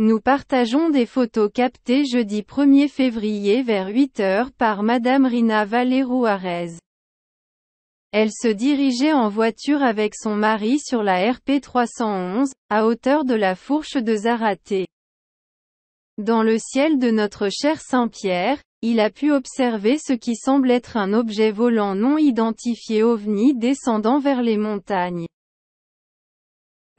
Nous partageons des photos captées jeudi 1er février vers 8h par Madame Rina Valeruarez. Elle se dirigeait en voiture avec son mari sur la RP311, à hauteur de la fourche de Zaraté. Dans le ciel de notre cher Saint-Pierre, il a pu observer ce qui semble être un objet volant non identifié ovni descendant vers les montagnes.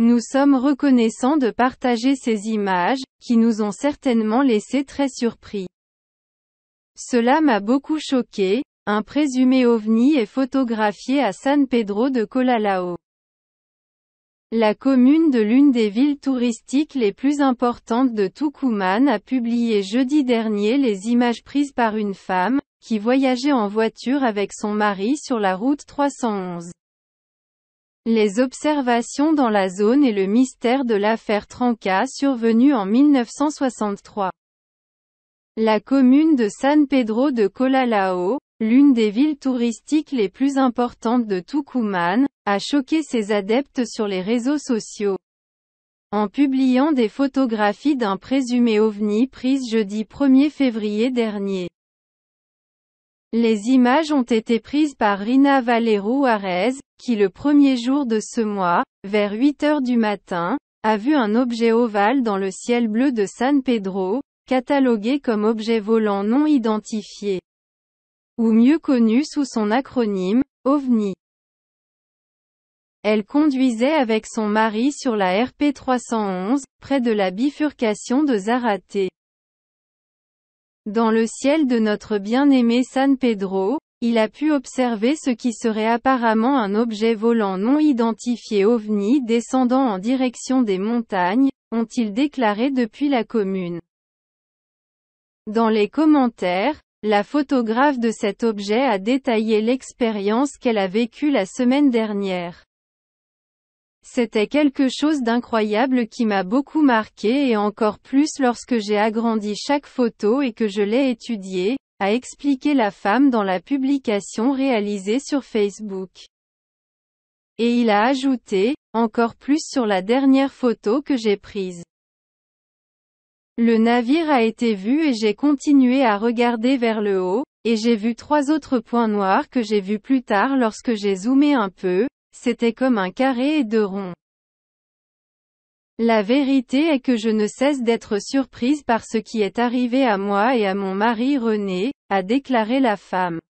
Nous sommes reconnaissants de partager ces images, qui nous ont certainement laissé très surpris. Cela m'a beaucoup choqué, un présumé ovni est photographié à San Pedro de Colalao. La commune de l'une des villes touristiques les plus importantes de Tucumán a publié jeudi dernier les images prises par une femme, qui voyageait en voiture avec son mari sur la route 311. Les observations dans la zone et le mystère de l'affaire Tranca survenue en 1963. La commune de San Pedro de Colalao, l'une des villes touristiques les plus importantes de Tucumán, a choqué ses adeptes sur les réseaux sociaux. En publiant des photographies d'un présumé ovni prise jeudi 1er février dernier. Les images ont été prises par Rina Valero Arez, qui le premier jour de ce mois, vers 8 heures du matin, a vu un objet ovale dans le ciel bleu de San Pedro, catalogué comme objet volant non identifié, ou mieux connu sous son acronyme, OVNI. Elle conduisait avec son mari sur la RP311, près de la bifurcation de Zarate. Dans le ciel de notre bien-aimé San Pedro, il a pu observer ce qui serait apparemment un objet volant non identifié ovni descendant en direction des montagnes, ont-ils déclaré depuis la commune. Dans les commentaires, la photographe de cet objet a détaillé l'expérience qu'elle a vécue la semaine dernière. C'était quelque chose d'incroyable qui m'a beaucoup marqué et encore plus lorsque j'ai agrandi chaque photo et que je l'ai étudiée, a expliqué la femme dans la publication réalisée sur Facebook. Et il a ajouté, encore plus sur la dernière photo que j'ai prise. Le navire a été vu et j'ai continué à regarder vers le haut, et j'ai vu trois autres points noirs que j'ai vus plus tard lorsque j'ai zoomé un peu, c'était comme un carré et deux ronds. La vérité est que je ne cesse d'être surprise par ce qui est arrivé à moi et à mon mari René, a déclaré la femme.